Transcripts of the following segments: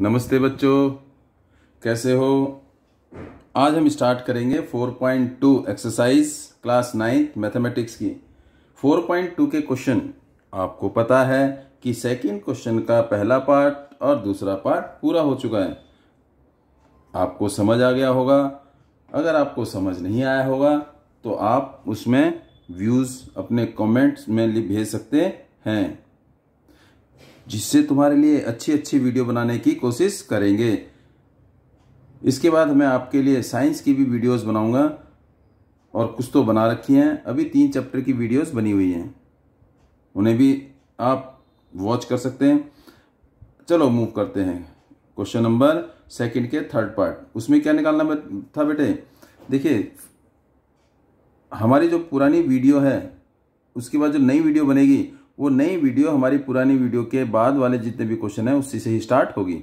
नमस्ते बच्चों कैसे हो आज हम स्टार्ट करेंगे 4.2 एक्सरसाइज क्लास नाइन्थ मैथमेटिक्स की 4.2 के क्वेश्चन आपको पता है कि सेकंड क्वेश्चन का पहला पार्ट और दूसरा पार्ट पूरा हो चुका है आपको समझ आ गया होगा अगर आपको समझ नहीं आया होगा तो आप उसमें व्यूज़ अपने कमेंट्स में भेज सकते हैं जिससे तुम्हारे लिए अच्छी अच्छी वीडियो बनाने की कोशिश करेंगे इसके बाद मैं आपके लिए साइंस की भी वीडियोस बनाऊंगा और कुछ तो बना रखी हैं अभी तीन चैप्टर की वीडियोस बनी हुई हैं उन्हें भी आप वॉच कर सकते हैं चलो मूव करते हैं क्वेश्चन नंबर सेकंड के थर्ड पार्ट उसमें क्या निकालना था बेटे देखिए हमारी जो पुरानी वीडियो है उसके बाद जो नई वीडियो बनेगी वो नई वीडियो हमारी पुरानी वीडियो के बाद वाले जितने भी क्वेश्चन हैं उसी से ही स्टार्ट होगी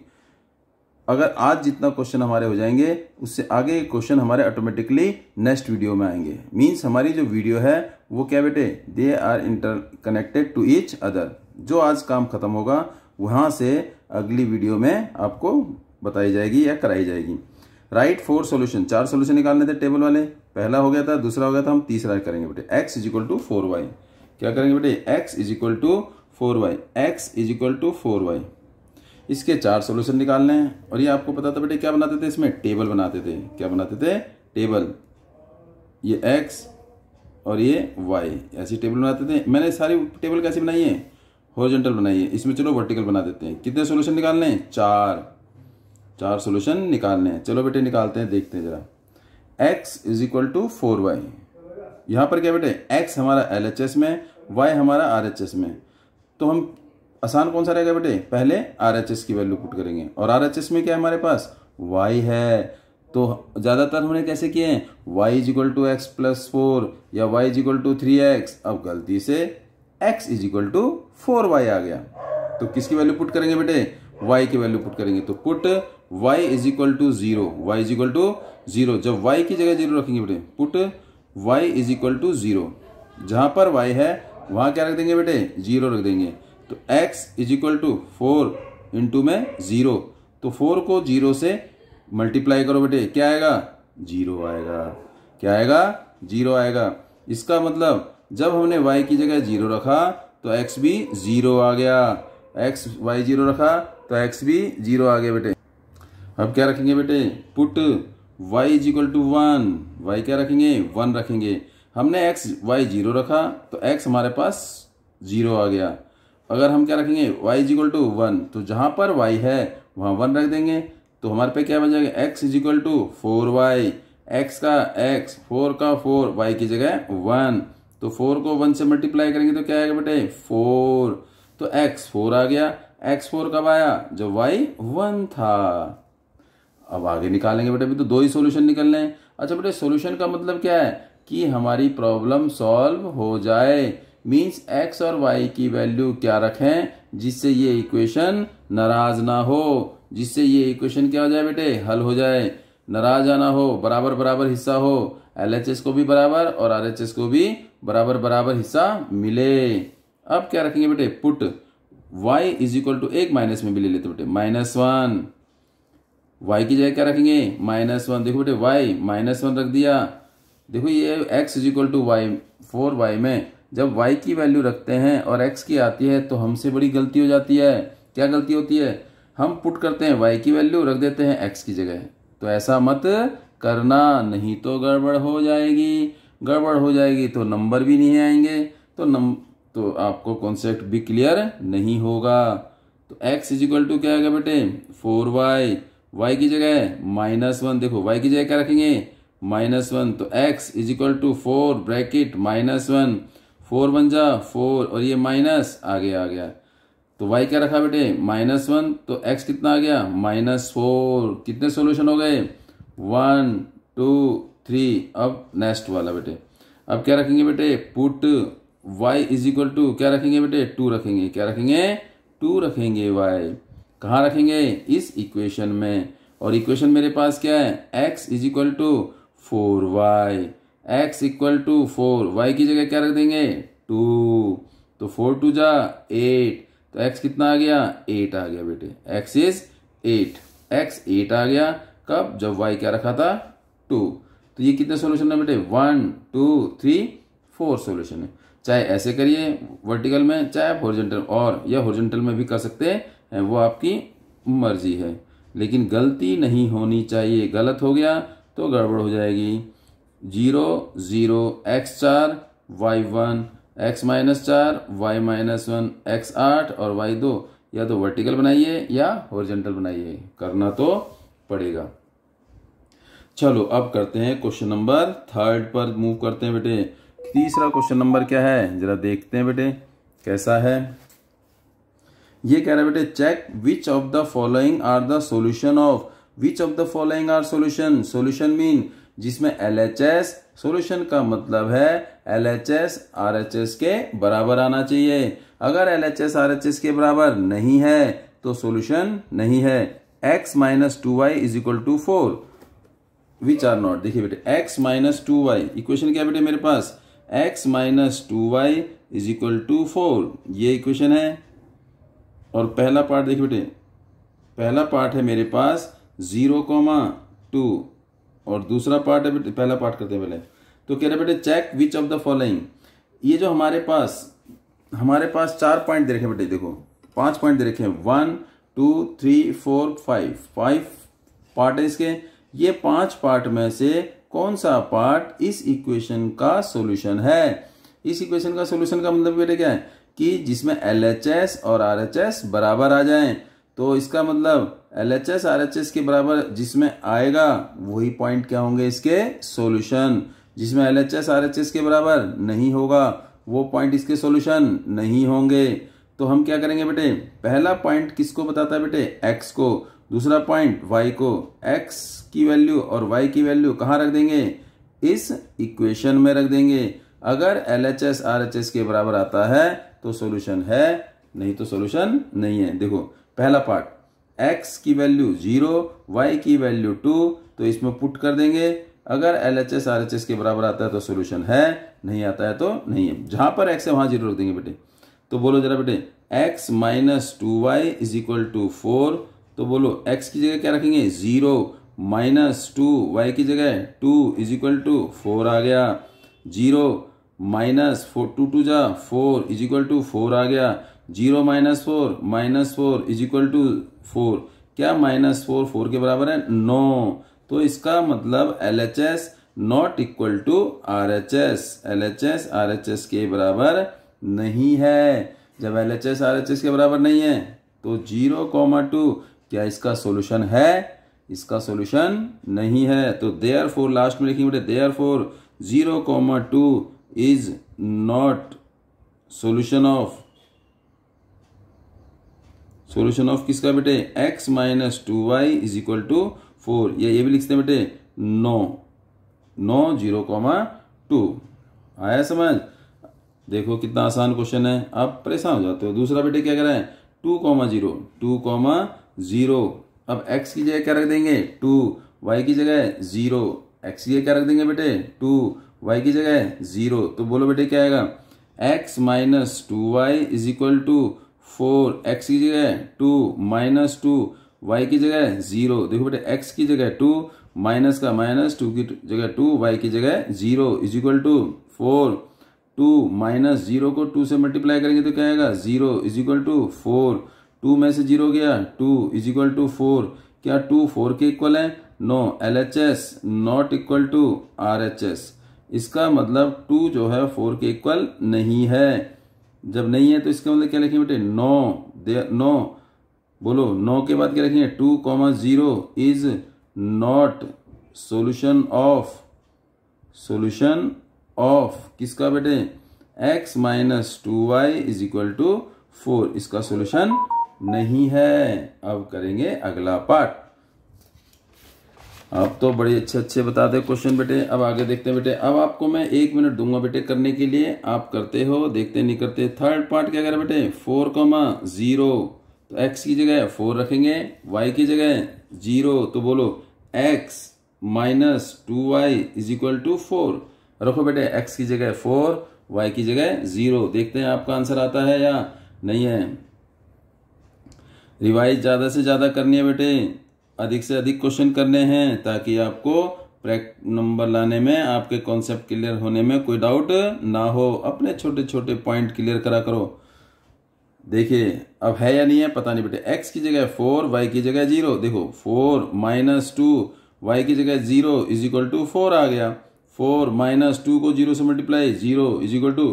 अगर आज जितना क्वेश्चन हमारे हो जाएंगे उससे आगे क्वेश्चन हमारे ऑटोमेटिकली नेक्स्ट वीडियो में आएंगे मीन्स हमारी जो वीडियो है वो क्या बेटे they are interconnected to each other जो आज काम खत्म होगा वहाँ से अगली वीडियो में आपको बताई जाएगी या कराई जाएगी राइट फोर सोल्यूशन चार सोल्यूशन निकालने थे टेबल वाले पहला हो गया था दूसरा हो गया था हम तीसरा करेंगे बेटे x is equal to four y क्या करेंगे बेटे x is equal to four y x is equal to four y इसके चार सोल्यूशन निकालने हैं और ये आपको पता था बेटे क्या बनाते थे इसमें टेबल बनाते थे क्या बनाते थे टेबल ये एक्स और ये वाई ऐसी टेबल बनाते थे मैंने सारी टेबल कैसी बनाई है हॉरिजेंटल बनाई है इसमें चलो वर्टिकल बना देते हैं कितने सोल्यूशन निकालने हैं चार चार सोल्यूशन निकालने हैं चलो बेटे निकालते हैं देखते हैं ज़रा x is equal to four y यहाँ पर क्या बेटे एक्स हमारा एल एच एस में वाई हमारा आर एच एस में तो हम आसान कौन सा रहेगा बेटे पहले आर एच एस की वैल्यू पुट करेंगे और आर एच एस में क्या है हमारे पास वाई है तो ज़्यादातर हमने कैसे किए हैं y is equal to x plus four या y is equal to three x अब गलती से x is equal to four y आ गया तो किसकी वैल्यू पुट करेंगे बेटे वाई की वैल्यू पुट करेंगे तो put y is equal to zero y is equal to zero जब वाई की जगह जीरो रखेंगे बेटे put y is equal to zero जहाँ पर वाई है वहाँ क्या रख देंगे बेटे जीरो रख देंगे तो x is equal to four into में ज़ीरो तो फोर को जीरो से मल्टीप्लाई करो बेटे क्या आएगा जीरो आएगा क्या आएगा जीरो आएगा इसका मतलब जब हमने y की जगह जीरो रखा तो x भी जीरो आ गया x y जीरो रखा तो x भी जीरो आ गया बेटे अब क्या रखेंगे बेटे put y is equal to one y क्या रखेंगे वन रखेंगे हमने एक्स वाई जीरो रखा तो एक्स हमारे पास जीरो आ गया अगर हम क्या रखेंगे वाई इजिक्वल टू वन तो जहाँ पर वाई है वहाँ वन रख देंगे तो हमारे पे क्या बन जाएगा x is equal to four y x का एक्स फोर का फोर वाई की जगह वन तो फोर को वन से मल्टीप्लाई करेंगे तो क्या आएगा बेटे फोर तो एक्स फोर आ गया एक्स फोर कब आया जब वाई वन था अब आगे निकालेंगे बेटे अभी तो दो ही सोल्यूशन निकलने हैं अच्छा बेटे सोल्यूशन का मतलब क्या है कि हमारी प्रॉब्लम सॉल्व हो जाए मीन्स एक्स और वाई की वैल्यू क्या रखें जिससे ये इक्वेशन नाराज ना हो जिससे ये इक्वेशन क्या हो जाए बेटे हल हो जाए नाराज आना हो बराबर बराबर हिस्सा हो एल को भी बराबर और आर को भी बराबर बराबर हिस्सा मिले अब क्या रखेंगे बेटे put y is equal to एक माइनस में भी ले लेते बेटे माइनस वन वाई की जगह क्या रखेंगे माइनस वन देखो बेटे y माइनस वन रख दिया देखो ये x is equal to y four y में जब वाई की वैल्यू रखते हैं और एक्स की आती है तो हमसे बड़ी गलती हो जाती है क्या गलती होती है हम पुट करते हैं वाई की वैल्यू रख देते हैं एक्स की जगह तो ऐसा मत करना नहीं तो गड़बड़ हो जाएगी गड़बड़ हो जाएगी तो नंबर भी नहीं आएंगे तो नम तो आपको कॉन्सेप्ट भी क्लियर नहीं होगा तो x इज इक्वल टू क्या आएगा बेटे फोर वाई वाई की जगह माइनस वन देखो वाई की जगह क्या रखेंगे माइनस वन तो x is equal to four bracket minus one four बन जा फोर और ये माइनस आगे आ गया तो वाई क्या रखा बेटे माइनस वन तो एक्स कितना आ गया माइनस फोर कितने सोल्यूशन हो गए वन टू थ्री अब नेक्स्ट वाला बेटे अब क्या रखेंगे बेटे put y is equal to क्या रखेंगे बेटे टू रखेंगे क्या रखेंगे टू रखेंगे वाई कहाँ रखेंगे इस इक्वेशन में और इक्वेशन मेरे पास क्या है x is equal to four y x equal to four y की जगह क्या रख देंगे टू तो फोर टू जा एट तो एक्स कितना आ गया एट आ गया बेटे x is eight x eight आ गया कब जब वाई क्या रखा था टू तो ये कितने सोल्यूशन है बेटे one two three four solution है चाहे ऐसे करिए वर्टिकल में चाहे आप हॉर्जेंटल और या हॉर्जेंटल में भी कर सकते हैं वो आपकी मर्जी है लेकिन गलती नहीं होनी चाहिए गलत हो गया तो गड़बड़ हो जाएगी जीरो जीरो एक्स चार वाई वन एक्स माइनस चार वाई माइनस वन एक्स आठ और वाई दो या तो वर्टिकल बनाइए या ओरिजेंटल बनाइए करना तो पड़ेगा चलो अब करते हैं क्वेश्चन नंबर थर्ड पर मूव करते हैं बेटे तीसरा क्वेश्चन नंबर क्या है जरा देखते हैं बेटे कैसा है ये कह रहा है बेटे check which of the following are the solution of which of the following are solution solution mean जिसमें एल एच एस सोल्यूशन का मतलब है L H S R H S के बराबर आना चाहिए अगर L H S R H S के बराबर नहीं है तो सोल्यूशन नहीं है x minus two y is equal to four which are not देखिए बेटे x minus two Y equation क्या बेटे मेरे पास x minus two y is equal to four ये इक्वेशन है और पहला पार्ट देखिए बेटे पहला पार्ट है मेरे पास जीरो कॉमा टू और दूसरा पार्ट है पहला पार्ट करते हैं पहले तो कह रहे बेटे check which of the following ये जो हमारे पास हमारे पास चार पॉइंट दे रखे बेटे देखो पांच पॉइंट दे रखे हैं one two three four five five part है इसके ये पांच पार्ट में से कौन सा पार्ट इस इक्वेशन का सॉल्यूशन है इस इक्वेशन का सॉल्यूशन का मतलब बेटे क्या है कि जिसमें एल और आर बराबर आ जाएं तो इसका मतलब L H S R H S के बराबर जिसमें आएगा वही पॉइंट क्या होंगे इसके सॉल्यूशन जिसमें L H S R H S के बराबर नहीं होगा वो पॉइंट इसके सॉल्यूशन नहीं होंगे तो हम क्या करेंगे बेटे पहला पॉइंट किसको बताता है बेटे एक्स को दूसरा पॉइंट वाई को एक्स की वैल्यू और वाई की वैल्यू कहाँ रख देंगे इस इक्वेशन में रख देंगे अगर L H S R H S के बराबर आता है तो सोल्यूशन है नहीं तो सोल्यूशन नहीं है देखो पहला पार्ट एक्स की वैल्यू जीरो वाई की वैल्यू टू तो इसमें पुट कर देंगे अगर L H S R H S के बराबर आता है तो सोल्यूशन है नहीं आता है तो नहीं है जहां पर एक्स है वहां जीरो रख देंगे बेटे तो बोलो जरा बेटे x minus two y is equal to four तो बोलो एक्स की जगह क्या रखेंगे जीरो माइनस टू वाई की जगह two is equal to four आ गया zero minus four two two जा four is equal to four आ गया zero minus four minus four is equal to four क्या माइनस फोर फोर के बराबर है नो तो इसका मतलब L H S not equal to R H S L H S R H S के बराबर नहीं है जब L H S R H S के बराबर नहीं है तो जीरो कॉमा टू क्या इसका सोल्यूशन है इसका सोल्यूशन नहीं है तो देयर फोर लास्ट में लिखेंगे बेटे therefore zero comma two is not solution of solution of किसका बेटे x minus two y is equal to four या ये भी लिखते हैं बेटे नौ नौ जीरो कॉमा टू आया समझ देखो कितना आसान क्वेश्चन है आप परेशान हो जाते हो दूसरा बेटे क्या करें two comma zero two comma zero अब एक्स की जगह क्या रख देंगे टू वाई की जगह जीरो एक्स की जगह क्या रख देंगे बेटे टू वाई की जगह जीरो तो बोलो बेटे क्या आएगा x minus two y is equal to four x की जगह टू माइनस टू वाई की जगह जीरो देखो बेटे एक्स की जगह टू माइनस का माइनस टू की जगह टू वाई की जगह zero is equal to four two minus zero को टू से मल्टीप्लाई करेंगे तो क्या आएगा zero is equal to four two में से जीरो गया two is equal to four क्या टू फोर के इक्वल है no L H S not equal to R H S इसका मतलब टू जो है फोर के इक्वल नहीं है जब नहीं है तो इसका मतलब क्या लिखेंगे बेटे नो दे नो बोलो नो के बाद क्या लिखेंगे two comma zero is not solution of solution of किसका बेटे x minus two y is equal to four इसका सोल्यूशन नहीं है अब करेंगे अगला पार्ट आप तो बड़े अच्छे अच्छे बता दे क्वेश्चन बेटे अब आगे देखते हैं बेटे अब आपको मैं एक मिनट दूंगा बेटे करने के लिए आप करते हो देखते नहीं करते थर्ड पार्ट क्या कर बेटे फोर कॉमा जीरो तो एक्स की जगह फोर रखेंगे वाई की जगह जीरो तो बोलो x minus two y is equal to four रखो बेटे एक्स की जगह फोर वाई की जगह जीरो देखते हैं आपका आंसर आता है या नहीं है रिवाइज ज़्यादा से ज़्यादा करनी है बेटे अधिक से अधिक क्वेश्चन करने हैं ताकि आपको नंबर लाने में आपके कॉन्सेप्ट क्लियर होने में कोई डाउट ना हो अपने छोटे छोटे पॉइंट क्लियर करा करो देखिए अब है या नहीं है पता नहीं बेटे एक्स की जगह फोर वाई की जगह जीरो देखो फोर माइनस टू वाई की जगह zero is equal to four आ गया फोर माइनस टू को जीरो से multiply zero is equal to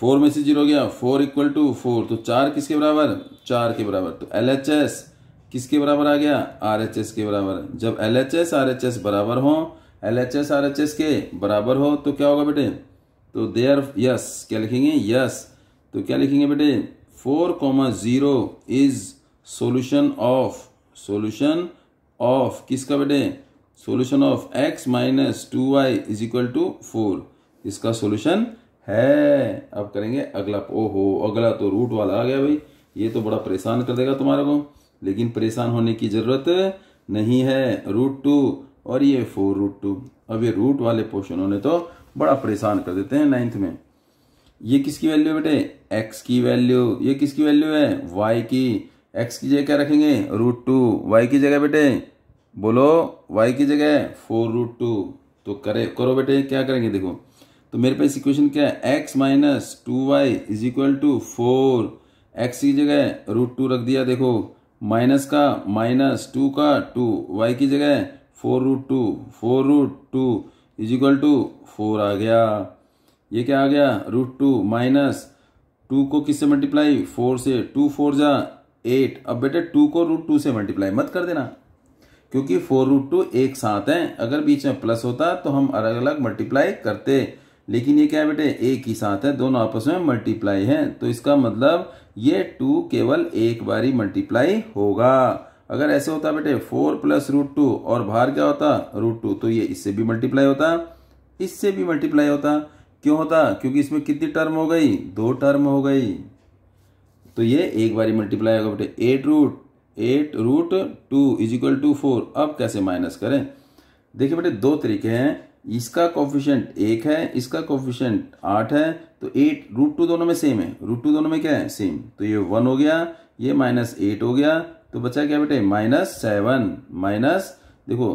four में से जीरो गया फोर इक्वल टू फोर तो चार किसके बराबर चार के बराबर तो एल एच एस किसके बराबर आ गया आर एच एस के बराबर जब L H S R H S बराबर हो L H S R H S के बराबर हो तो क्या होगा बेटे तो देयर यस क्या लिखेंगे यस तो क्या लिखेंगे बेटे four comma zero is solution of solution of किसका बेटे solution of x minus two y is equal to four इसका सोल्यूशन है अब करेंगे अगला ओहो अगला तो रूट वाला आ गया भाई ये तो बड़ा परेशान कर देगा तुम्हारे को लेकिन परेशान होने की ज़रूरत नहीं है रूट टू और ये फोर रूट टू अब ये रूट वाले पोर्शनों ने तो बड़ा परेशान कर देते हैं नाइन्थ में ये किसकी वैल्यू है बेटे एक्स की वैल्यू ये किसकी वैल्यू है वाई की एक्स की जगह क्या रखेंगे रूट टू वाई की जगह बेटे बोलो वाई की जगह फोर रूट टू तो करे करो बेटे क्या करेंगे देखो तो मेरे पास इक्वेशन क्या है x minus two y is equal to four x की जगह रूट टू रख दिया देखो माइनस का माइनस टू का टू वाई की जगह four root two four root two is equal to four आ गया ये क्या आ गया रूट टू माइनस टू को किससे मल्टीप्लाई फोर से टू फोर जा एट अब बेटे टू को रूट टू से मल्टीप्लाई मत कर देना क्योंकि फोर रूट टू एक साथ हैं अगर बीच में प्लस होता तो हम अलग अलग मल्टीप्लाई करते लेकिन ये क्या है बेटे एक ही साथ है दोनों आपस में मल्टीप्लाई हैं तो इसका मतलब ये टू केवल एक बारी मल्टीप्लाई होगा अगर ऐसे होता बेटे फोर प्लस रूट टू और बाहर क्या होता रूट टू तो ये इससे भी मल्टीप्लाई होता इससे भी मल्टीप्लाई होता क्यों होता क्योंकि इसमें कितनी टर्म हो गई दो टर्म हो गई तो ये एक बारी मल्टीप्लाई होगा बेटे eight root eight root two is equal to four अब कैसे माइनस करें देखिए बेटे दो तरीके हैं इसका कॉफिशेंट एक है इसका कॉफिशेंट आठ है तो एट रूट टू दोनों में सेम है रूट टू दोनों में क्या है सेम तो ये वन हो गया ये माइनस एट हो गया तो बचा क्या बेटे माइनस सेवन माइनस देखो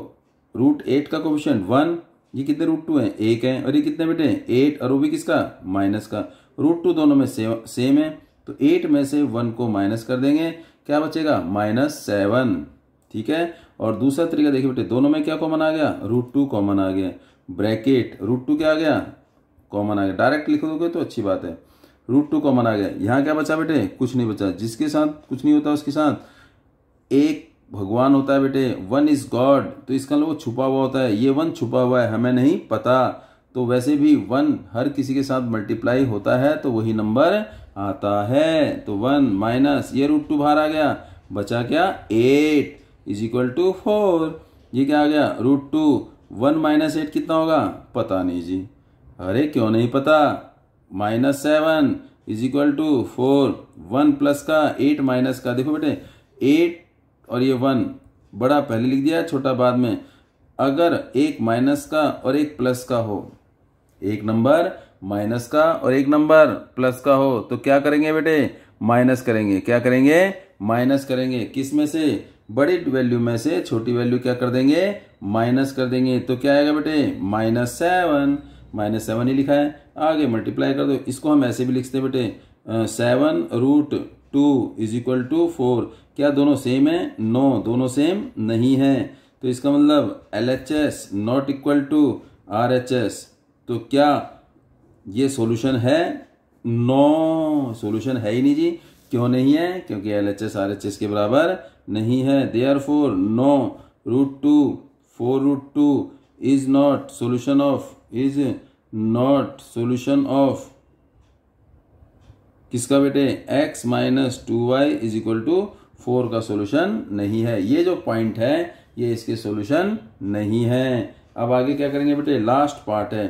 रूट एट का कॉफिशेंट वन ये कितने रूट टू है एक है और ये कितने बेटे एट और वो भी किसका माइनस का रूट टू दोनों में सेम सेम है तो एट में से वन को माइनस कर देंगे क्या बचेगा माइनस सेवन ठीक है और दूसरा तरीका देखिए बेटे दोनों में क्या कॉमन आ गया रूट टू कॉमन आ गया ब्रैकेट रूट टू क्या आ गया कॉमन आ गया डायरेक्ट लिख दोगे तो अच्छी बात है रूट टू कॉमन आ गया यहाँ क्या बचा बेटे कुछ नहीं बचा जिसके साथ कुछ नहीं होता उसके साथ एक भगवान होता है बेटे वन इज गॉड तो इसका मतलब वो छुपा हुआ होता है ये वन छुपा हुआ है हमें नहीं पता तो वैसे भी वन हर किसी के साथ मल्टीप्लाई होता है तो वही नंबर आता है तो वन माइनस ये रूट टू बाहर आ गया बचा क्या eight is equal to four ये क्या आ गया root two one minus eight कितना होगा पता नहीं जी अरे क्यों नहीं पता minus seven is equal to four one plus का एट माइनस का देखो बेटे एट और ये वन बड़ा पहले लिख दिया छोटा बाद में अगर एक माइनस का और एक प्लस का हो एक नंबर माइनस का और एक नंबर प्लस का हो तो क्या करेंगे बेटे माइनस करेंगे क्या करेंगे माइनस करेंगे किस में से बड़ी वैल्यू में से छोटी वैल्यू क्या कर देंगे माइनस कर देंगे तो क्या आएगा बेटे माइनस सेवन माइनस सेवन ही लिखा है आगे मल्टीप्लाई कर दो इसको हम ऐसे भी लिखते हैं बेटे seven root two is equal to four क्या दोनों सेम है नो दोनों सेम नहीं है तो इसका मतलब L H S not equal to R H S तो क्या ये सॉल्यूशन है नो no, सॉल्यूशन है ही नहीं जी क्यों नहीं है क्योंकि L H S R H S के बराबर नहीं है therefore no root two four root two is not solution of is not solution of किसका बेटे x minus two y is equal to four का सोल्यूशन नहीं है ये जो पॉइंट है ये इसके सोल्यूशन नहीं है अब आगे क्या करेंगे बेटे लास्ट पार्ट है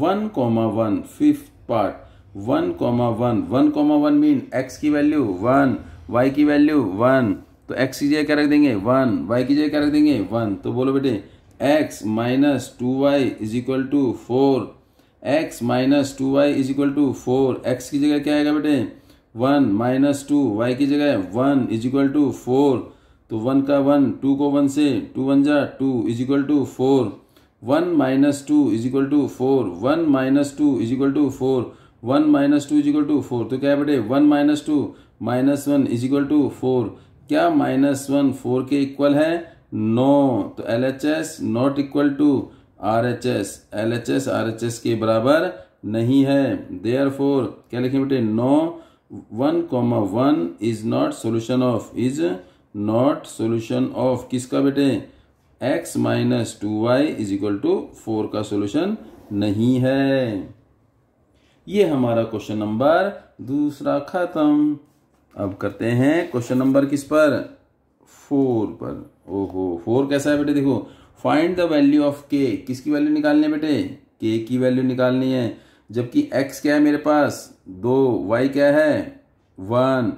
one comma one fifth part one comma one one comma one mean x की वैल्यू वन वाई की वैल्यू वन तो एक्स की जगह क्या रख देंगे वन वाई की जगह क्या रख देंगे वन तो बोलो बेटे x minus two y is equal to four x minus two y is equal to four x की जगह क्या आएगा बेटे वन माइनस टू वाई की जगह one is equal to four तो वन का वन टू को वन से टू वन जा two is equal to four one minus two is equal to four one minus two is equal to four one minus two is equal to four तो क्या है बेटे one minus two minus one is equal to four क्या minus one four के equal है no no. तो L H S not equal to R H S L H S R H S के बराबर नहीं है देयर फोर क्या लिखे बेटे no one comma one is not solution of is not solution of किसका बेटे x minus two y is equal to four का सोल्यूशन नहीं है ये हमारा क्वेश्चन नंबर दूसरा खत्म अब करते हैं क्वेश्चन नंबर किस पर फोर पर ओहो फोर कैसा है बेटे देखो फाइंड द वैल्यू ऑफ के किसकी वैल्यू निकालनी है बेटे के की वैल्यू निकालनी है जबकि एक्स क्या है मेरे पास दो वाई क्या है वन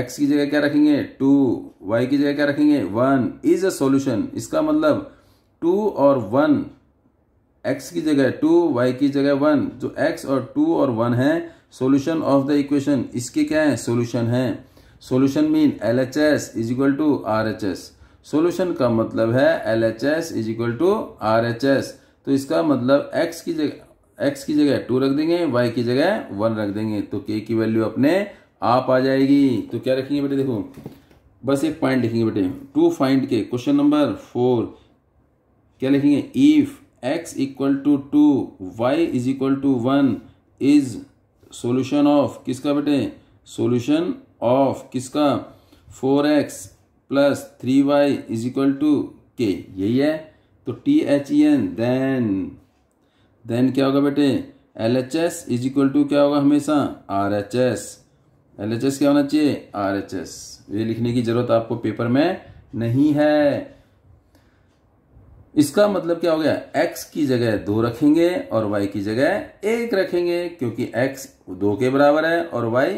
एक्स की जगह क्या रखेंगे टू वाई की जगह क्या रखेंगे वन इज अ सॉल्यूशन इसका मतलब टू और वन एक्स की जगह टू वाई की जगह वन जो एक्स और टू और वन है सोल्यूशन ऑफ द इक्वेशन इसके क्या है सोल्यूशन है solution mean L H S is equal to R H S solution का मतलब है L H S is equal to R H S तो इसका मतलब एक्स की जगह एक्स की जगह टू रख देंगे वाई की जगह वन रख देंगे तो के की वैल्यू अपने आप आ जाएगी तो क्या रखेंगे बेटे देखो बस एक पॉइंट लिखेंगे बेटे to find k question number four क्या लिखेंगे if x equal to two y is equal to one is solution of किसका बेटे सॉल्यूशन ऑफ किसका four x plus three y is equal to k यही है तो T H E N then then क्या होगा बेटे L H S is equal to क्या होगा हमेशा R H S L H S क्या होना चाहिए आर एच एस ये लिखने की जरूरत आपको पेपर में नहीं है इसका मतलब क्या हो गया x की जगह दो रखेंगे और y की जगह एक रखेंगे क्योंकि x दो के बराबर है और y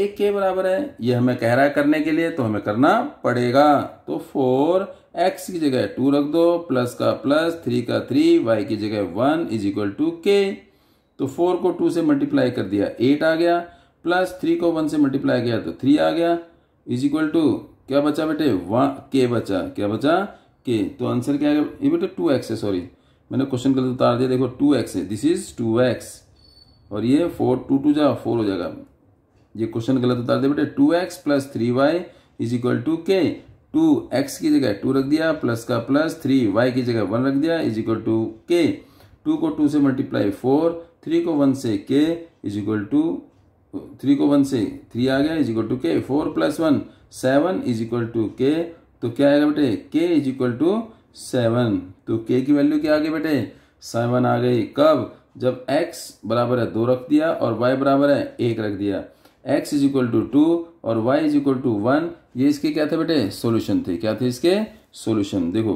एक के बराबर है ये हमें कह रहा है करने के लिए तो हमें करना पड़ेगा तो फोर एक्स की जगह टू रख दो प्लस का प्लस थ्री का थ्री वाई की जगह one is equal to k तो फोर को टू से मल्टीप्लाई कर दिया एट आ गया प्लस थ्री को वन से मल्टीप्लाई किया तो थ्री आ गया इज इक्वल टू क्या बचा बेटे वन के बचा क्या बचा के तो आंसर क्या आएगा ये बेटा टू एक्स है सॉरी मैंने क्वेश्चन गलत उतार दिया देखो टू एक्स है दिस इज टू एक्स और ये फोर टू टू जा फोर हो जाएगा ये क्वेश्चन गलत उतार दिया बेटा two x plus three y is equal to k two x की जगह टू रख दिया प्लस का प्लस थ्री वाई की जगह वन रख दिया is equal to k two को टू से मल्टीप्लाई फोर थ्री को वन से k is equal to three को वन से थ्री आ गया is equal to k four plus one seven is equal to k तो क्या आएगा बेटे के इज इक्वल टू सेवन तो के की वैल्यू क्या आ गई बेटे सेवन आ गई कब जब x बराबर है दो रख दिया और y बराबर है एक रख दिया x is equal to two और y is equal to one ये इसके क्या थे बेटे सोल्यूशन थे क्या थे इसके सोल्यूशन देखो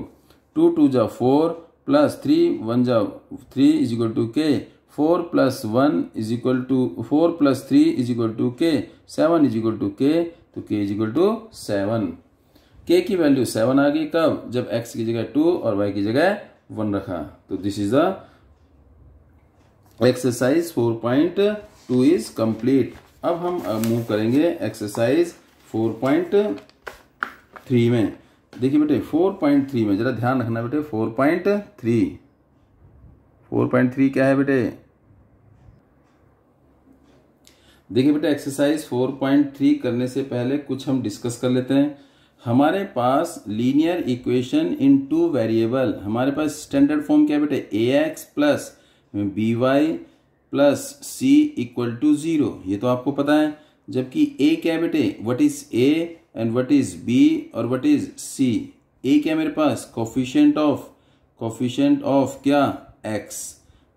टू टू जा फोर प्लस थ्री वन जा three is equal to k four plus one is equal to four plus three is equal to k seven is equal to k तो के is equal to seven के की value seven आ गई कब जब x की जगह टू और वाई की जगह वन रखा तो this is the exercise four point two is complete अब हम मूव करेंगे एक्सरसाइज फोर पॉइंट थ्री में देखिए बेटे फोर पॉइंट थ्री में जरा ध्यान रखना बेटे four point three four point three क्या है बेटे देखिए बेटे एक्सरसाइज फोर पॉइंट थ्री करने से पहले कुछ हम डिस्कस कर लेते हैं हमारे पास linear equation in two variable हमारे पास स्टैंडर्ड फॉर्म क्या बेटे A x plus B Y plus C equal to zero ये तो आपको पता है जबकि ए क्या बेटे what is A and what is B और वट इज़ सी ए क्या मेरे पास कॉफिशेंट ऑफ कॉफिशेंट ऑफ क्या एक्स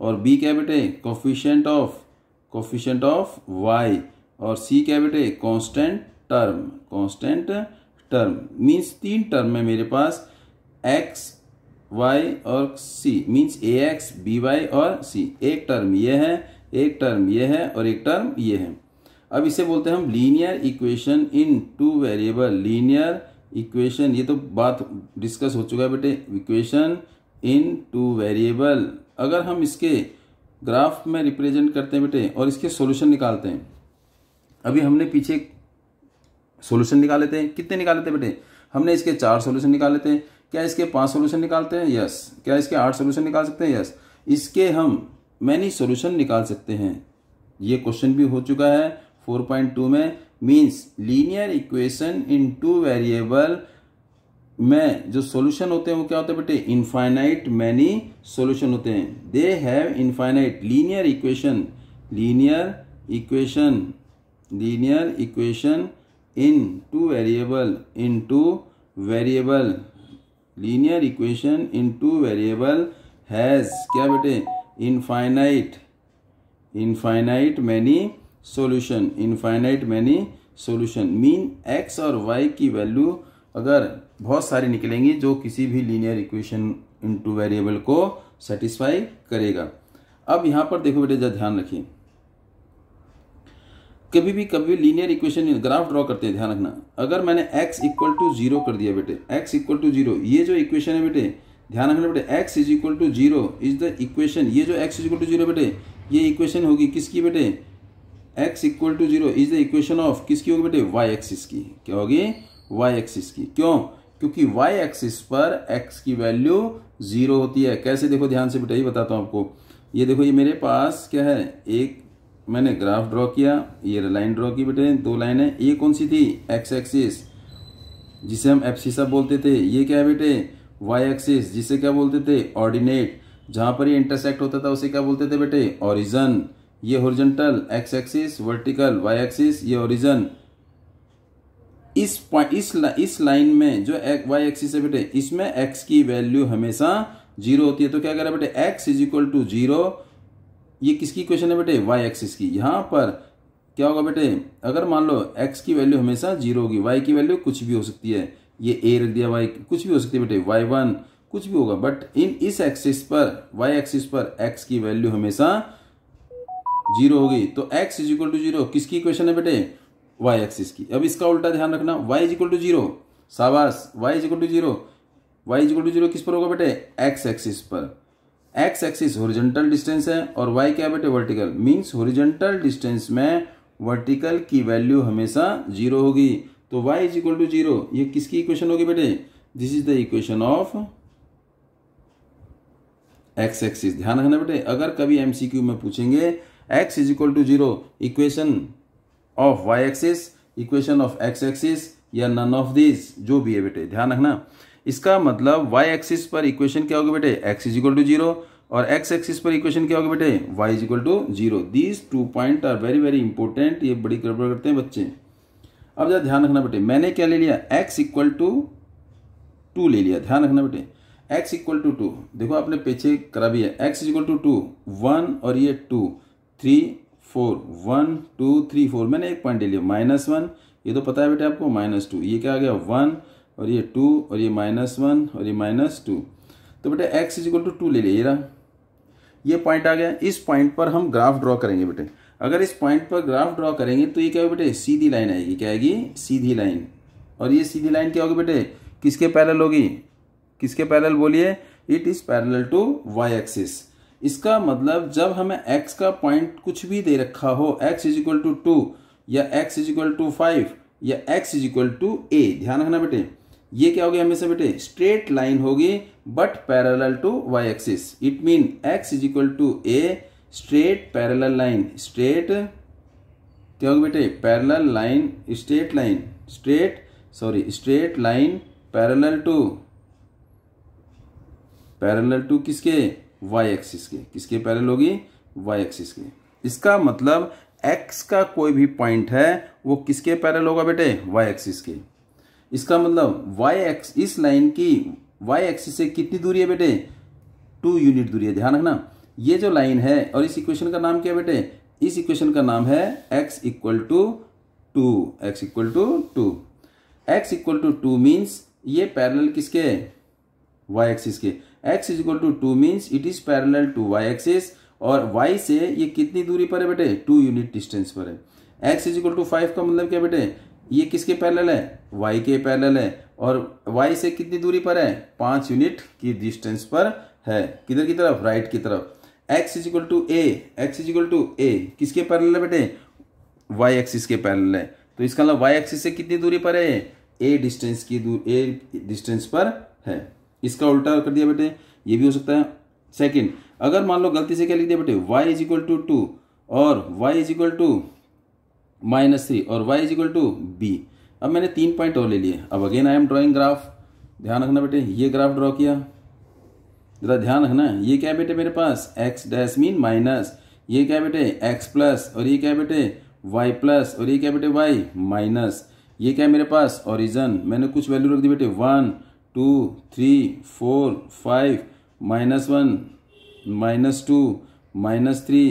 और बी क्या बेटे coefficient of coefficient of Y और सी क्या बेटे constant term constant term means तीन टर्म है मेरे पास एक्स वाई और C means A X B Y और सी एक टर्म ये है एक टर्म ये है और एक टर्म ये है अब इसे बोलते हैं हम linear equation in two variable linear equation ये तो बात डिस्कस हो चुका है बेटे इक्वेशन इन टू वेरिएबल अगर हम इसके ग्राफ में रिप्रेजेंट करते हैं बेटे और इसके सॉल्यूशन निकालते हैं अभी हमने पीछे सोल्यूशन निकाले थे कितने निकाले थे बेटे हमने इसके चार सोल्यूशन निकाले थे क्या इसके पांच सोल्यूशन निकालते हैं यस क्या इसके आठ सोल्यूशन निकाल सकते हैं यस इसके हम मैनी सोल्यूशन निकाल सकते हैं ये क्वेश्चन भी हो चुका है 4.2 में means linear equation in two variable में जो सॉल्यूशन होते हैं वो क्या होते हैं बेटे इनफाइनाइट मैनी सॉल्यूशन होते हैं they have infinite linear equation linear equation linear equation in two variable in two variable linear equation in two variable has क्या बेटे infinite infinite many solution infinite many solution mean x और y की value अगर बहुत सारी निकलेंगी जो किसी भी linear equation in two variable को सेटिस्फाई करेगा अब यहाँ पर देखो बेटे जरा ध्यान रखिए कभी भी कभी लीनियर इक्वेशन ग्राफ ड्रॉ करते हैं ध्यान रखना अगर मैंने x इक्वल टू जीरो कर दिया बेटे x इक्वल टू जीरो ये जो इक्वेशन है बेटे ध्यान रखना बेटे x is equal to zero is the equation ये जो x is equal to zero बेटे ये इक्वेशन होगी किसकी बेटे x equal to zero is the equation of किसकी होगी बेटे y एक्सिस की क्या होगी y एक्सिस की क्यों क्योंकि y एक्सिस पर x की वैल्यू जीरो होती है कैसे देखो ध्यान से बेटा ये बताता हूँ आपको ये देखो ये मेरे पास क्या है एक मैंने ग्राफ ड्रॉ किया ये लाइन ड्रॉ की बेटे दो लाइन है ये कौन सी थी एक्स एक्सिस जिसे हम एफ सीसा बोलते थे ये क्या है बेटे वाई एक्सिस जिसे क्या बोलते थे ऑर्डिनेट जहाँ पर ये इंटरसेक्ट होता था उसे क्या बोलते थे बेटे ओरिजन ये horizontal x axis vertical y axis ये ओरिजन इस इस इस लाइन में जो एक, वाई एक्सिस है बेटे इसमें एक्स की वैल्यू हमेशा जीरो होती है तो क्या कह रहा है बेटे x is equal to zero ये किसकी क्वेश्चन है बेटे वाई एक्सिस की यहाँ पर क्या होगा बेटे अगर मान लो एक्स की वैल्यू हमेशा जीरो होगी वाई की वैल्यू कुछ भी हो सकती है ये ए रख दिया वाई कुछ भी हो सकती है बेटे वाई वन कुछ भी होगा बट इन इस एक्सिस पर वाई एक्सिस पर एक्स की वैल्यू हमेशा जीरो होगी तो x is equal to zero किसकी क्वेश्चन है बेटे वाई एक्सिस की अब इसका उल्टा ध्यान रखना y is equal to zero सावास y is equal to zero y is equal to zero किस पर होगा बेटे एक्स एक्सिस पर एक्स एक्सिस होरिजेंटल डिस्टेंस है और वाई क्या बेटे वर्टिकल मीन्स होरिजेंटल डिस्टेंस में वर्टिकल की वैल्यू हमेशा जीरो होगी तो y is equal to zero ये किसकी इक्वेशन होगी बेटे this is the equation of x axis ध्यान रखना बेटे अगर कभी एमसीक्यू में पूछेंगे x is equal to zero equation of y axis equation of x axis या नन ऑफ दिस जो भी है बेटे ध्यान रखना इसका मतलब वाई एक्सिस पर इक्वेशन क्या होगी बेटे x is equal to zero और एक्स एक्सिस पर इक्वेशन क्या होगी बेटे y is equal to zero these two point are very very important ये बड़ी गड़बड़ करते हैं बच्चे अब जरा ध्यान रखना बेटे मैंने क्या ले लिया एक्स इक्वल टू टू ले लिया ध्यान रखना बेटे एक्स इक्वल टू टू देखो आपने पीछे करा भी है x is equal to two one और ये two three four one two three four मैंने एक पॉइंट ले लिया माइनस वन ये तो पता है बेटे आपको माइनस टू ये क्या आ गया वन और ये टू और ये माइनस वन और ये माइनस टू तो बेटे एक्स इजिकल टू टू ले लीजिएगा ये पॉइंट आ गया इस पॉइंट पर हम ग्राफ ड्रॉ करेंगे बेटे अगर इस पॉइंट पर ग्राफ ड्रॉ करेंगे तो ये क्या होगा बेटे सीधी लाइन आएगी क्या आएगी सीधी लाइन और ये सीधी लाइन क्या होगी बेटे किसके पैरल होगी किसके पैरल बोलिए it is parallel to y axis इसका मतलब जब हमें x का पॉइंट कुछ भी दे रखा हो x is equal to two या x is equal to five या x is equal to a ध्यान रखना बेटे ये क्या होगी हमेशा बेटे स्ट्रेट लाइन होगी but parallel to y axis it mean x is equal to a straight parallel line straight क्या होगी बेटे parallel line straight line straight sorry straight line parallel to parallel to किसके वाई एक्सिस के किसके parallel होगी Y axis के इसका मतलब एक्स का कोई भी पॉइंट है वो किसके पैरल होगा बेटे वाई एक्सिस के इसका मतलब वाई एक्स इस लाइन की वाई एक्सिस से कितनी दूरी है बेटे टू यूनिट दूरी है ध्यान रखना ये जो लाइन है और इस इक्वेशन का नाम क्या बेटे इस इक्वेशन का नाम है x equal to two x equal to two x equal to two means ये पैरेलल किसके वाई एक्सिस के x is equal to two means it is parallel to y axis और वाई से ये कितनी दूरी पर है बेटे टू यूनिट डिस्टेंस पर है x is equal to five का मतलब क्या बेटे ये किसके पैरेलल है वाई के पैरेलल है और वाई से कितनी दूरी पर है पाँच यूनिट की डिस्टेंस पर है किधर की तरफ राइट की तरफ x is equal to a x is equal to a किसके पैरेलल है बेटे वाई एक्सिस के पैरेलल है तो इसका मतलब वाई एक्सिस से कितनी दूरी पर है ए डिस्टेंस की दूरी ए डिस्टेंस पर है इसका उल्टा कर दिया बेटे ये भी हो सकता है सेकेंड अगर मान लो गलती से क्या लिख दिया बेटे y is equal to two और y is equal to minus three और y is equal to b अब मैंने तीन पॉइंट और ले लिए अब again I am drawing graph ध्यान रखना बेटे ये ग्राफ ड्रॉ किया ज़रा ध्यान रखना ये क्या बेटे मेरे पास एक्स डैश मीन माइनस ये क्या बेटे एक्स प्लस और ये क्या बेटे वाई प्लस और ये क्या बेटे वाई माइनस ये क्या है मेरे पास ओरिजन मैंने कुछ वैल्यू रख दी बेटे one two three four five minus one minus two minus three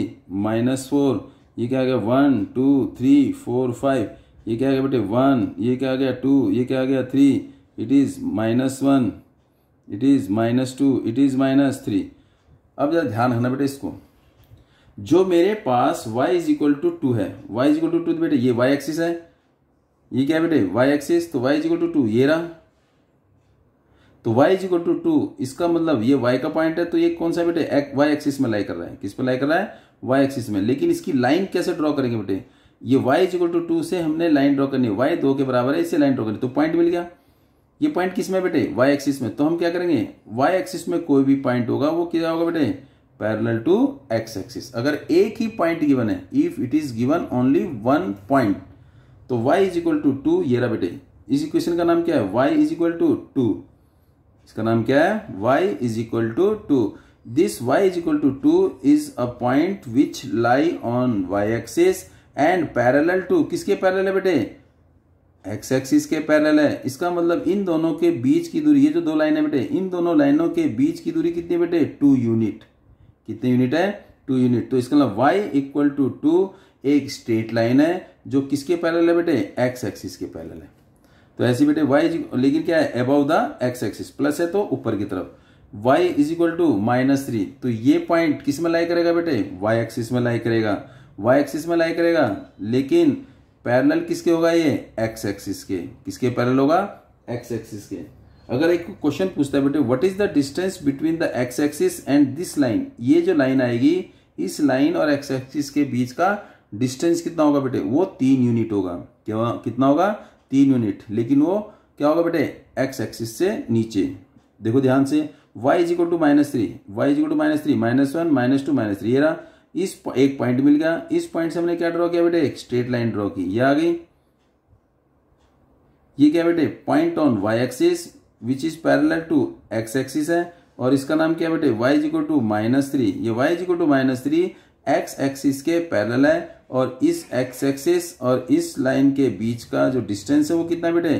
minus four ये क्या आ गया one two three four five ये क्या आ गया बेटे वन ये क्या आ गया टू ये क्या आ गया three it is minus one it is minus two it is minus three अब जरा ध्यान रखना बेटे इसको जो मेरे पास y is equal to two है y is equal to two बेटे ये y एक्सिस है ये क्या बेटे y एक्सिस तो y is equal to two ये रहा तो y is equal to two इसका मतलब ये y का पॉइंट है तो ये कौन सा बेटे वाई y एक्सिस में लाई कर रहा है किस पे लाई कर रहा है y एक्सिस में लेकिन इसकी लाइन कैसे ड्रॉ करेंगे बेटे ये y is equal to two से हमने लाइन ड्रॉ करनी वाई y दो के बराबर है इससे लाइन ड्रॉ करनी तो पॉइंट मिल गया ये पॉइंट किस में बेटे y एक्सिस में तो हम क्या करेंगे y एक्सिस में कोई भी पॉइंट होगा वो क्या होगा बेटे पैरेलल टू एक्स एक्सिस अगर एक ही पॉइंट गिवन है if it is given only one point तो y is equal to two ये रहा बेटे इस इक्वेशन का नाम क्या है y is equal to two इसका नाम क्या है y is equal to two this y is equal to two is a point which lie on y axis and parallel to किसके पैरल है बेटे एक्स एक्सिस के पैरल है इसका मतलब इन दोनों के बीच की दूरी ये जो दो लाइन है बेटे इन दोनों लाइनों के बीच की दूरी कितनी बेटे टू यूनिट कितने यूनिट है टू यूनिट तो इसका मतलब वाई इक्वल टू टू एक स्ट्रेट लाइन है जो किसके पैरल है बेटे एक्स एक्सिस के पैरल है तो ऐसी बेटे y लेकिन क्या है above the x axis plus है तो ऊपर की तरफ y is equal to minus three तो ये पॉइंट किस में लाई करेगा बेटे y एक्सिस में लाई करेगा y एक्सिस में लाई करेगा लेकिन पैरेलल किसके होगा ये x एक्सिस के किसके पैरेलल होगा x एक्सिस के अगर एक क्वेश्चन पूछता है बेटे what is the distance between the x axis and this line ये जो लाइन आएगी इस लाइन और एक्स एक्सिस के बीच का डिस्टेंस कितना होगा बेटे वो तीन यूनिट होगा क्या कितना होगा तीन यूनिट लेकिन वो क्या होगा बेटे एक्स एक्सिस से नीचे देखो ध्यान से y is equal to minus three y is equal to minus three minus one minus two minus three ये रहा इस एक पॉइंट मिल गया इस पॉइंट से हमने क्या ड्रॉ किया बेटे एक स्ट्रेट लाइन ड्रॉ की ये आ गई ये क्या बेटे point on y axis which is parallel to x axis है और इसका नाम क्या बेटे y is equal to minus three ये y is equal to minus three x axis के पैरल है और इस एक्स एक्सिस और इस लाइन के बीच का जो डिस्टेंस है वो कितना बेटे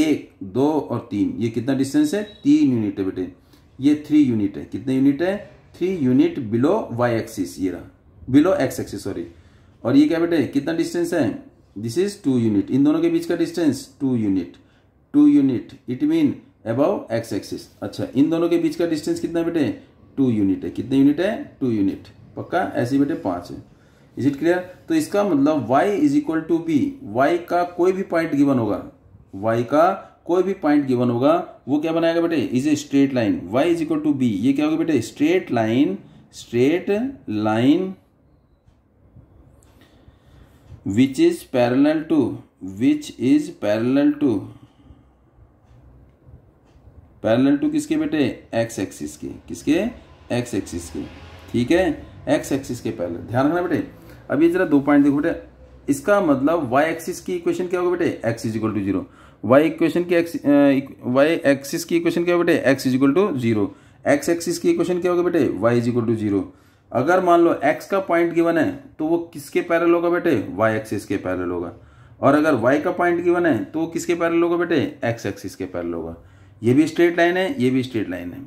एक दो और तीन ये कितना डिस्टेंस है तीन यूनिट है बेटे ये थ्री यूनिट है कितने यूनिट है three unit below y axis ये रहा बिलो एक्स एक्सिस सॉरी और ये क्या बेटे कितना डिस्टेंस है दिस इज टू यूनिट इन दोनों के बीच का distance two unit two unit it mean above x axis अच्छा इन दोनों के बीच का डिस्टेंस कितना बेटे टू यूनिट है कितने यूनिट है टू यूनिट पक्का ऐसी बेटे पाँच है इज इट क्लियर तो इसका मतलब y is equal to b y का कोई भी पॉइंट गिवन होगा y का कोई भी पॉइंट गिवन होगा वो क्या बनाएगा बेटे is a straight line y is equal to b ये क्या होगा बेटे straight line straight line which is parallel to which is parallel to parallel to किसके बेटे एक्स एक्सिस के किसके एक्स एक्सिस के ठीक है एक्स एक्सिस के पैरल ध्यान रखना बेटे अब ये जरा दो पॉइंट देखो बेटे इसका मतलब वाई एक्सिस की इक्वेशन क्या होगा बेटे x is equal to zero y equation की एक्स वाई एक्सिस की इक्वेशन क्या होगा बेटे x is equal to zero x axis की इक्वेशन क्या होगा बेटे y is equal to zero अगर मान लो एक्स का पॉइंट गिवन है तो वो किसके पैरल होगा बेटे वाई एक्सिस के पैरल होगा और अगर वाई का पॉइंट गिवन है तो वो किसके पैरल होगा बेटे एक्स एक्सिस के पैरल होगा ये भी स्ट्रेट लाइन है ये भी स्ट्रेट लाइन है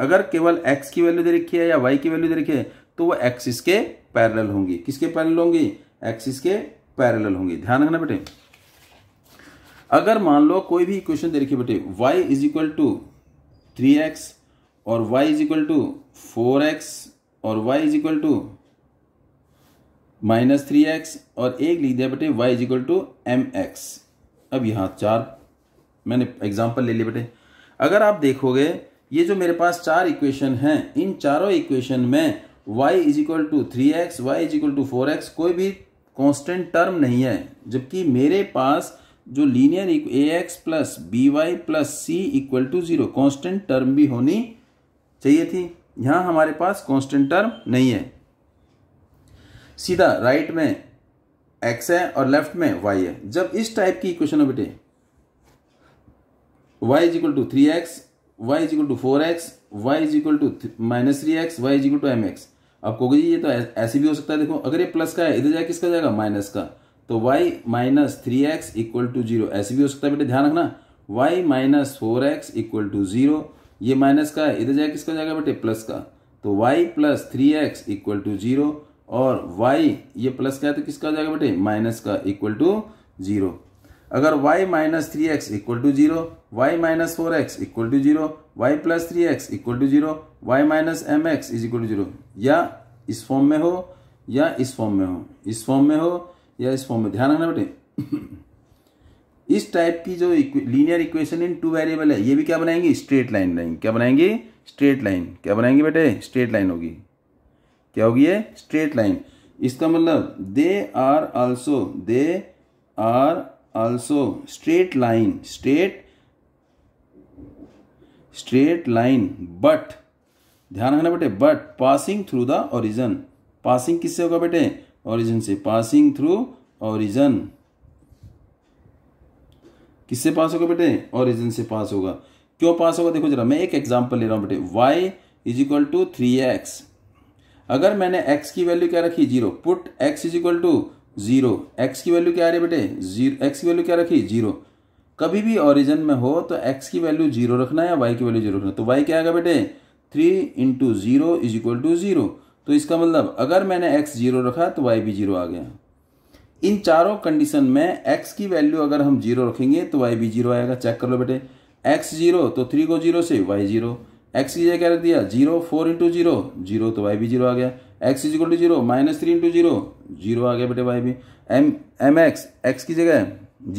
अगर केवल एक्स की वैल्यू दे रखी है या वाई की वैल्यू दे रखी है तो वो एक्सिस के पैरेलल होंगी किसके पैरेलल होंगी एक्सिस के पैरेलल होंगी ध्यान रखना बेटे अगर मान लो कोई भी इक्वेशन दे रखी बेटे y is equal to three x और y is equal to four x और y is equal to minus three x और एक लिख दिया बेटे y is equal to m x अब यहाँ चार मैंने एग्जाम्पल ले लिया बेटे अगर आप देखोगे ये जो मेरे पास चार इक्वेशन हैं इन चारों इक्वेशन में y is equal to three x y is equal to four x कोई भी कांस्टेंट टर्म नहीं है जबकि मेरे पास जो linear a x plus B Y plus C equal to zero constant term भी होनी चाहिए थी यहाँ हमारे पास कॉन्स्टेंट टर्म नहीं है सीधा राइट में एक्स है और लेफ्ट में वाई है जब इस टाइप की इक्वेशन हो बेटे y is equal to three x y is equal to four x y is equal to minus three x y is equal to m x अब कहोगे ये तो ऐसे भी हो सकता है देखो अगर ये प्लस का है इधर जाए किसका जाएगा माइनस का तो y minus three x equal to zero ऐसे भी हो सकता है बेटे ध्यान रखना y minus four x equal to zero ये माइनस का है इधर जाए किसका जाएगा बेटे प्लस का तो y plus three x equal to zero और y ये प्लस का है तो किसका जाएगा बेटे माइनस का इक्वल टू जीरो अगर y minus three x equal to zero y minus four x equal to zero y plus three x equal to zero y minus m x is equal to zero या इस form में हो या इस form में हो इस form में हो या इस फॉर्म में ध्यान रखना बेटे इस टाइप की जो linear equation in two variable है ये भी क्या बनाएंगे स्ट्रेट लाइन लाइन क्या बनाएंगे स्ट्रेट लाइन क्या बनाएंगे बेटे स्ट्रेट लाइन होगी क्या होगी ये स्ट्रेट लाइन इसका मतलब they are also they are also straight line straight straight line but ध्यान रखना बेटे but passing through the origin passing किससे होगा बेटे ओरिजन से पासिंग थ्रू origin किससे पास होगा बेटे ओरिजन से पास होगा क्यों पास होगा देखो जरा मैं एक एग्जांपल ले रहा हूं बेटे y is equal to three x अगर मैंने x की वैल्यू क्या रखी zero put x is equal to zero x की वैल्यू क्या आ रही है बेटे जीरो एक्स की वैल्यू क्या रखी जीरो कभी भी ऑरिजन में हो तो एक्स की वैल्यू जीरो रखना है या वाई की वैल्यू जीरो रखना तो वाई क्या आएगा बेटे three into zero is equal to zero तो इसका मतलब अगर मैंने एक्स जीरो रखा तो वाई भी जीरो आ गया इन चारों कंडीशन में एक्स की वैल्यू अगर हम जीरो रखेंगे तो वाई भी जीरो आएगा चेक कर लो बेटे एक्स जीरो तो थ्री को जीरो से वाई जीरो एक्स की जगह क्या रख दिया zero four into zero zero तो वाई भी जीरो आ गया x is equal to zero minus three into zero zero आ गया बेटे वाई भी एम एम एक्स एक्स की जगह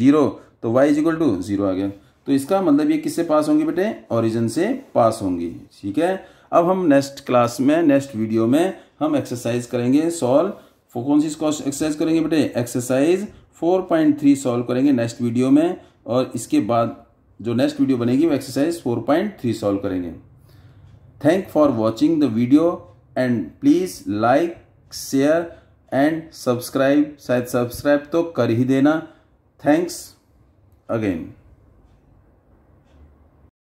जीरो तो y is equal to zero आ गया तो इसका मतलब ये किससे पास होंगी बेटे ओरिजिन से पास होंगी ठीक है अब हम नेक्स्ट क्लास में नेक्स्ट वीडियो में हम एक्सरसाइज करेंगे सॉल्व कौन सी एक्सरसाइज करेंगे बेटे exercise four point three solve करेंगे नेक्स्ट वीडियो में और इसके बाद जो नेक्स्ट वीडियो बनेगी वो exercise four point three solve करेंगे thank for watching the video and please like share and subscribe शायद सब्सक्राइब तो कर ही देना थैंक्स अगेन